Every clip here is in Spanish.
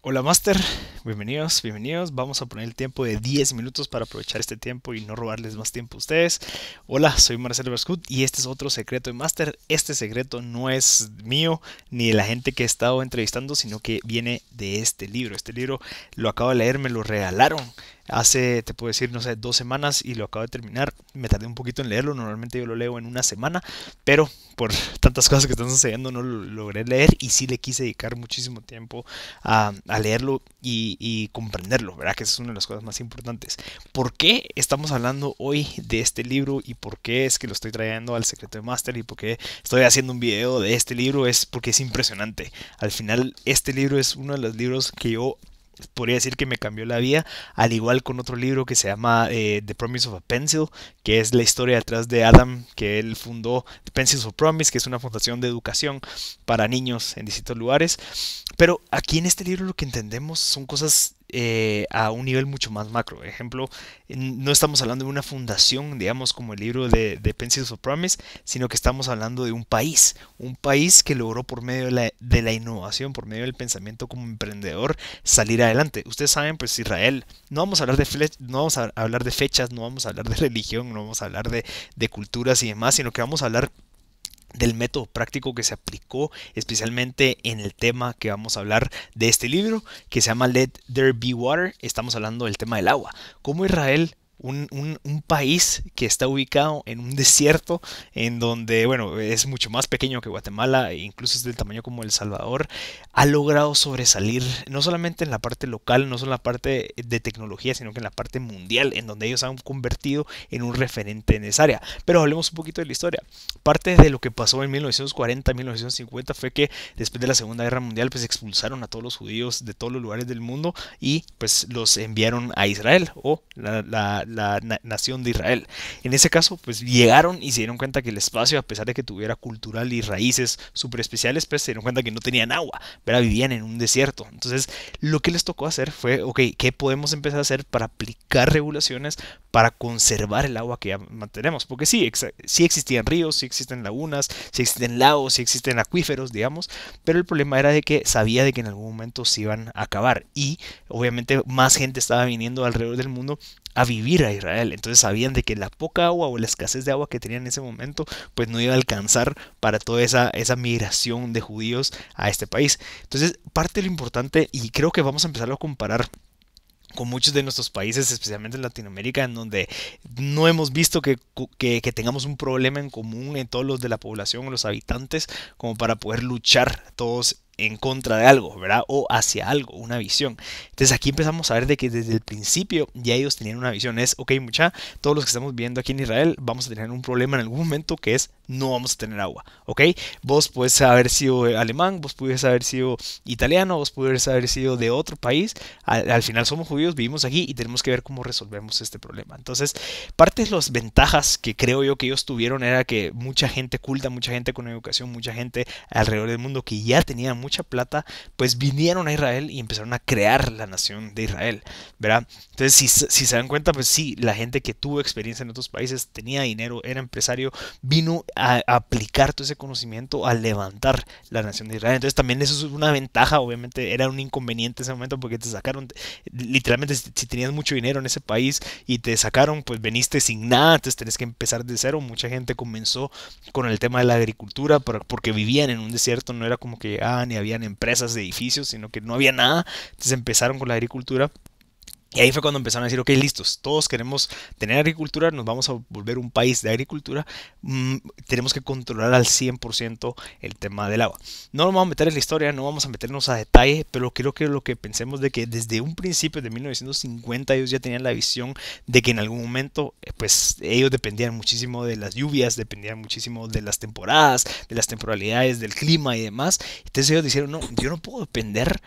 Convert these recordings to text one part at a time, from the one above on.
Hola Master, bienvenidos, bienvenidos. Vamos a poner el tiempo de 10 minutos para aprovechar este tiempo y no robarles más tiempo a ustedes. Hola, soy Marcelo Berscut y este es otro secreto de Master. Este secreto no es mío ni de la gente que he estado entrevistando, sino que viene de este libro. Este libro lo acabo de leer, me lo regalaron hace, te puedo decir, no sé, dos semanas y lo acabo de terminar. Me tardé un poquito en leerlo, normalmente yo lo leo en una semana, pero por tantas cosas que están sucediendo no lo logré leer y sí le quise dedicar muchísimo tiempo a, leerlo y, y, comprenderlo, ¿verdad? Que es una de las cosas más importantes. ¿Por qué estamos hablando hoy de este libro y por qué es que lo estoy trayendo al secreto de Master y por qué estoy haciendo un video de este libro? Es porque es impresionante. Al final, este libro es uno de los libros que yo podría decir que me cambió la vida, al igual con otro libro que se llama eh, The Promise of a Pencil, que es la historia detrás de Adam, que él fundó Pencils of Promise, que es una fundación de educación para niños en distintos lugares. Pero aquí en este libro lo que entendemos son cosas eh, a un nivel mucho más macro. Por ejemplo, no estamos hablando de una fundación, digamos, como el libro de, Pensions of Promise, sino que estamos hablando de un país, un país que logró por medio de la, innovación, por medio del pensamiento como emprendedor, salir adelante. Ustedes saben, pues Israel, no vamos a hablar de, no vamos a hablar de fechas, no vamos a hablar de religión, no vamos a hablar de culturas y demás, sino que vamos a hablar del método práctico que se aplicó especialmente en el tema que vamos a hablar de este libro, que se llama Let There Be Water. Estamos hablando del tema del agua. Cómo Israel un, país que está ubicado en un desierto, en donde, bueno, es mucho más pequeño que Guatemala, e incluso es del tamaño como El Salvador, ha logrado sobresalir, no solamente en la parte local, no solo en la parte de tecnología, sino que en la parte mundial, en donde ellos han convertido en un referente en esa área. Pero hablemos un poquito de la historia. Parte de lo que pasó en 1940, 1950 fue que después de la Segunda Guerra Mundial, pues expulsaron a todos los judíos de todos los lugares del mundo y pues los enviaron a Israel o la la nación de Israel. En ese caso, pues llegaron y se dieron cuenta que el espacio, a pesar de que tuviera cultural y raíces súper especiales, pues se dieron cuenta que no tenían agua, pero vivían en un desierto. Entonces, lo que les tocó hacer fue, ok, ¿qué podemos empezar a hacer para aplicar regulaciones para conservar el agua que ya mantenemos? Porque sí, sí existían ríos, sí existen lagunas, sí existen lagos, sí existen acuíferos, digamos, pero el problema era de que sabía de que en algún momento se iban a acabar y obviamente más gente estaba viniendo alrededor del mundo a vivir a Israel. Entonces sabían de que la poca agua o la escasez de agua que tenían en ese momento, pues no iba a alcanzar para toda esa, esa migración de judíos a este país. Entonces, parte de lo importante, y creo que vamos a empezarlo a comparar con muchos de nuestros países, especialmente en Latinoamérica, en donde no hemos visto que, que, tengamos un problema en común en todos los de la población, los habitantes, como para poder luchar todos en contra de algo, ¿verdad? O hacia algo, una visión. Entonces aquí empezamos a ver de que desde el principio ya ellos tenían una visión. Es, ok, mucha, todos los que estamos Viendo aquí en Israel vamos a tener un problema en algún momento que es no vamos a tener agua, ¿ok? Vos puedes haber sido alemán, vos puedes haber sido italiano, vos puedes haber sido de otro país. Al, final somos judíos, vivimos aquí y tenemos que ver cómo resolvemos este problema. Entonces, parte de las ventajas que creo yo que ellos tuvieron era que mucha gente culta, mucha gente con educación, mucha gente alrededor del mundo que ya tenía mucha plata, pues vinieron a Israel y empezaron a crear la nación de Israel, ¿verdad? Entonces, si, se dan cuenta, pues sí, la gente que tuvo experiencia en otros países, tenía dinero, era empresario, vino a, aplicar todo ese conocimiento, a levantar la nación de Israel. Entonces, también eso es una ventaja, obviamente, era un inconveniente en ese momento porque te sacaron, literalmente, si, tenías mucho dinero en ese país y te sacaron, pues veniste sin nada, entonces tenés que empezar de cero. Mucha gente comenzó con el tema de la agricultura porque vivían en un desierto, no era como que ah, habían empresas de edificios, sino que no había nada. Entonces empezaron con la agricultura y ahí fue cuando empezaron a decir, ok, listos, todos queremos tener agricultura, nos vamos a volver un país de agricultura, mm, tenemos que controlar al 100% el tema del agua. No nos vamos a meter en la historia, no vamos a meternos a detalle, pero creo que lo que pensemos de que desde un principio de 1950 ellos ya tenían la visión de que en algún momento, eh, pues ellos dependían muchísimo de las lluvias, dependían muchísimo de las temporadas, de las temporalidades, del clima y demás. Entonces ellos dijeron, no, yo no puedo depender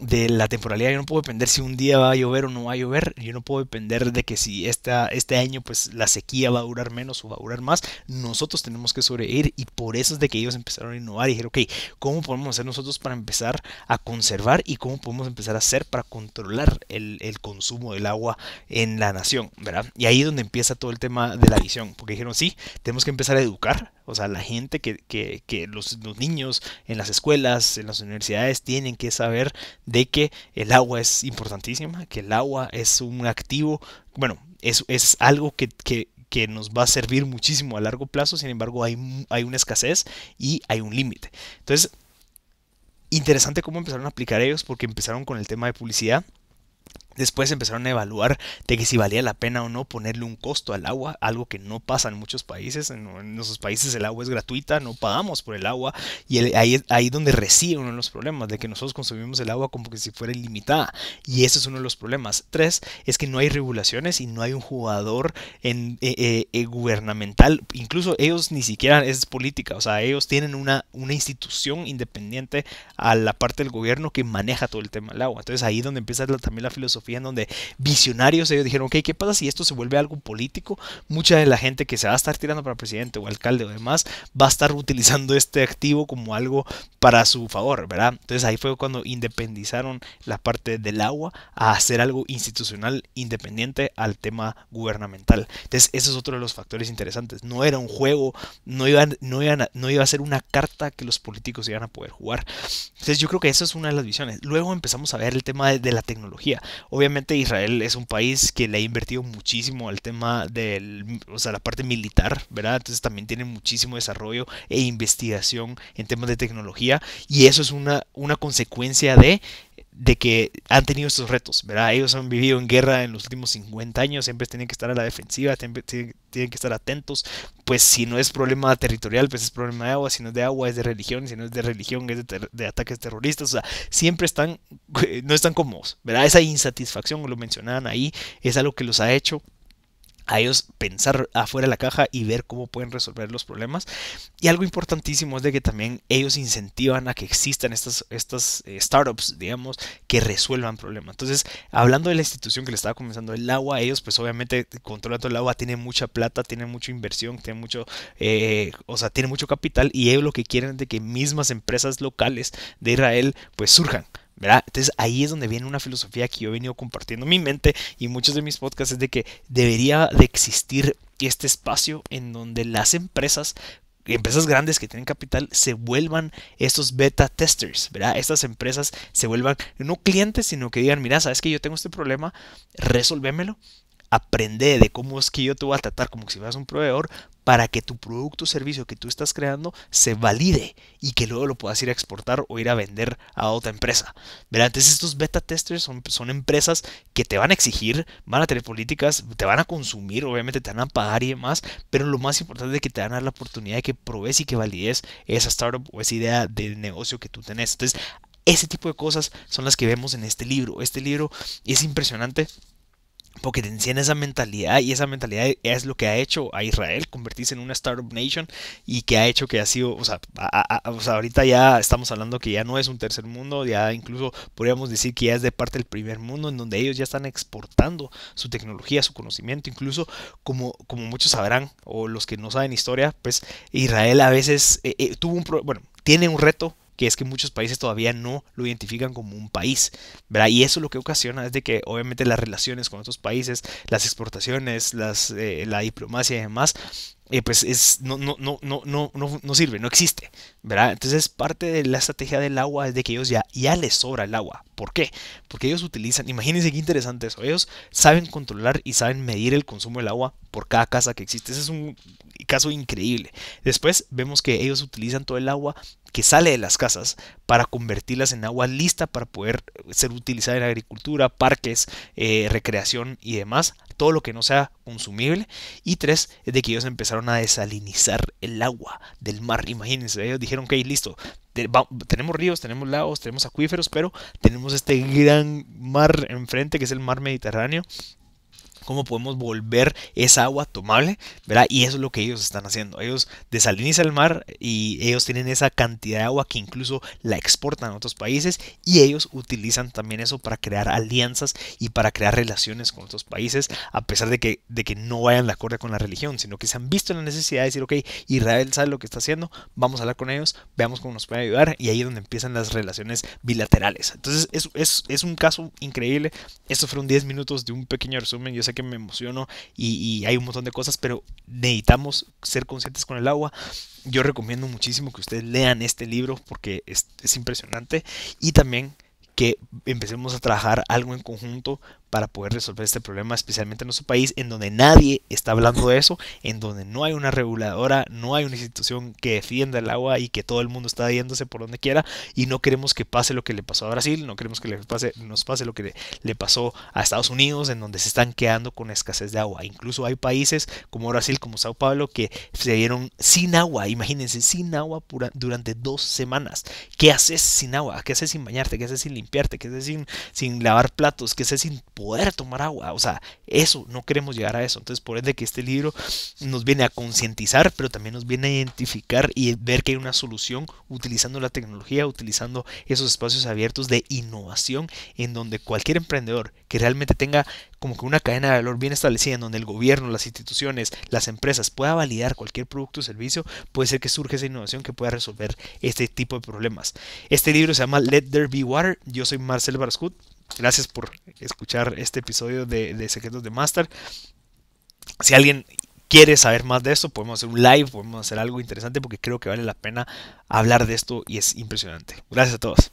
de la temporalidad. Yo no puedo depender si un día va a llover o no va a llover. Yo no puedo depender de que si este año pues la sequía va a durar menos o va a durar más. Nosotros tenemos que sobrevivir y por eso es de que ellos empezaron a innovar y dijeron, ok, ¿cómo podemos hacer nosotros para empezar a conservar y cómo podemos empezar a hacer para controlar el, consumo del agua en la nación? ¿verdad? Y ahí es donde empieza todo el tema de la visión. Porque dijeron, sí, tenemos que empezar a educar. O sea, la gente que, que, los, los niños en las escuelas, en las universidades, tienen que saber de que el agua es importantísima, que el agua es un activo, bueno, es, es algo que, que, nos va a servir muchísimo a largo plazo, sin embargo hay, hay una escasez y hay un límite. Entonces, interesante cómo empezaron a aplicar ellos porque empezaron con el tema de publicidad Después empezaron a evaluar de que si valía la pena o no ponerle un costo al agua, algo que no pasa en muchos países. En, nuestros países el agua es gratuita, no pagamos por el agua y ahí, ahí donde reside uno de los problemas, de que nosotros consumimos el agua como que si fuera ilimitada y ese es uno de los problemas. Tres, es que no hay regulaciones y no hay un jugador en, eh, eh, eh, gubernamental, incluso ellos ni siquiera es política, o sea, ellos tienen una, una institución independiente a la parte del gobierno que maneja todo el tema del agua. Entonces ahí donde empieza también la filosofía donde visionarios ellos dijeron, ok, ¿qué pasa si esto se vuelve algo político? Mucha de la gente que se va a estar tirando para presidente o alcalde o demás va a estar utilizando este activo como algo para su favor, ¿verdad? Entonces ahí fue cuando independizaron la parte del agua a hacer algo institucional independiente al tema gubernamental. Entonces ese es otro de los factores interesantes. No era un juego, no iba, no, a, no iba a ser una carta que los políticos iban a poder jugar. Entonces yo creo que esa es una de las visiones. Luego empezamos a ver el tema de, la tecnología obviamente Israel es un país que le ha invertido muchísimo al tema de o sea, la parte militar, ¿verdad? Entonces también tiene muchísimo desarrollo e investigación en temas de tecnología y eso es una, una consecuencia de de que han tenido estos retos, ¿verdad? Ellos han vivido en guerra en los últimos 50 años, siempre tienen que estar a la defensiva, siempre tienen, que estar atentos, pues si no es problema territorial, pues es problema de agua, si no es de agua es de religión, si no es de religión es de, ataques terroristas, o sea, siempre están, no están cómodos, ¿verdad? Esa insatisfacción, lo mencionaban ahí, es algo que los ha hecho a ellos pensar afuera de la caja y ver cómo pueden resolver los problemas. Y algo importantísimo es de que también ellos incentivan a que existan estas, estas eh, startups, digamos, que resuelvan problemas. Entonces, hablando de la institución que le estaba comenzando el agua, ellos pues obviamente controlando el agua, tienen mucha plata, tienen mucha inversión, tienen mucho, eh, o sea, tienen mucho capital y ellos lo que quieren es de que mismas empresas locales de Israel pues surjan. Entonces ahí es donde viene una filosofía que yo he venido compartiendo en mi mente y muchos de mis podcasts es de que debería de existir este espacio en donde las empresas empresas grandes que tienen capital se vuelvan estos beta testers, ¿verdad? Estas empresas se vuelvan no clientes, sino que digan, mira, sabes que yo tengo este problema, resolvémelo aprende de cómo es que yo te voy a tratar como si fueras un proveedor para que tu producto o servicio que tú estás creando se valide y que luego lo puedas ir a exportar o ir a vender a otra empresa. Entonces estos beta testers son, empresas que te van a exigir, van a tener políticas, te van a consumir, obviamente te van a pagar y demás, pero lo más importante es que te van a dar la oportunidad de que probes y que valides esa startup o esa idea de negocio que tú tenés. Entonces ese tipo de cosas son las que vemos en este libro. Este libro es impresionante porque tiene esa mentalidad y esa mentalidad es lo que ha hecho a Israel convertirse en una startup nation y que ha hecho que ha sido, o sea, ahorita ya estamos hablando que ya no es un tercer mundo, ya incluso podríamos decir que ya es de parte del primer mundo en donde ellos ya están exportando su tecnología, su conocimiento, incluso como, como muchos sabrán o los que no saben historia, pues Israel a veces eh, eh, tuvo un, bueno, tiene un reto que es que muchos países todavía no lo identifican como un país, ¿verdad? Y eso lo que ocasiona es de que obviamente las relaciones con otros países, las exportaciones, las, eh, la diplomacia y demás, eh, pues es, no, no, no, no, no, no sirve, no existe, ¿verdad? Entonces parte de la estrategia del agua es de que ellos ya, ya les sobra el agua. ¿Por qué? Porque ellos utilizan, imagínense qué interesante eso, ellos saben controlar y saben medir el consumo del agua por cada casa que existe. Ese es un caso increíble. Después vemos que ellos utilizan todo el agua que sale de las casas para convertirlas en agua lista para poder ser utilizada en agricultura, parques, eh, recreación y demás, todo lo que no sea consumible. Y tres, es de que ellos empezaron a desalinizar el agua del mar. Imagínense, ellos dijeron, ok, listo, tenemos ríos, tenemos lagos, tenemos acuíferos, pero tenemos este gran mar enfrente que es el mar Mediterráneo cómo podemos volver esa agua tomable, ¿verdad? Y eso es lo que ellos están haciendo. Ellos desalinizan el mar y ellos tienen esa cantidad de agua que incluso la exportan a otros países y ellos utilizan también eso para crear alianzas y para crear relaciones con otros países, a pesar de que, de que no vayan de acuerdo con la religión, sino que se han visto la necesidad de decir, ok, Israel sabe lo que está haciendo, vamos a hablar con ellos, veamos cómo nos puede ayudar y ahí es donde empiezan las relaciones bilaterales. Entonces es, es, es un caso increíble. esto fueron 10 minutos de un pequeño resumen. Yo sé que que me emociono y, hay un montón de cosas, pero necesitamos ser conscientes con el agua. Yo recomiendo muchísimo que ustedes lean este libro porque es impresionante y también que empecemos a trabajar algo en conjunto para poder resolver este problema, especialmente en nuestro país, en donde nadie está hablando de eso, en donde no hay una reguladora, no hay una institución que defienda el agua y que todo el mundo está yéndose por donde quiera, y no queremos que pase lo que le pasó a Brasil, no queremos que le pase, nos pase lo que le, pasó a Estados Unidos, en donde se están quedando con escasez de agua. Incluso hay países como Brasil, como Sao Paulo, que se dieron sin agua, imagínense, sin agua durante dos semanas. ¿Qué haces sin agua? ¿Qué haces sin bañarte? ¿Qué haces sin limpiarte? ¿Qué haces sin, sin lavar platos? ¿Qué haces sin poder tomar agua. O sea, eso, no queremos llegar a eso. Entonces, por ende que este libro nos viene a concientizar, pero también nos viene a identificar y ver que hay una solución utilizando la tecnología, utilizando esos espacios abiertos de innovación en donde cualquier emprendedor que realmente tenga como que una cadena de valor bien establecida en donde el gobierno, las instituciones, las empresas pueda validar cualquier producto o servicio, puede ser que surja esa innovación que pueda resolver este tipo de problemas. Este libro se llama Let There Be Water. Yo soy Marcel Barascut. Gracias por escuchar este episodio de, Secretos de Master. Si alguien quiere saber más de esto, podemos hacer un live, podemos hacer algo interesante porque creo que vale la pena hablar de esto y es impresionante. Gracias a todos.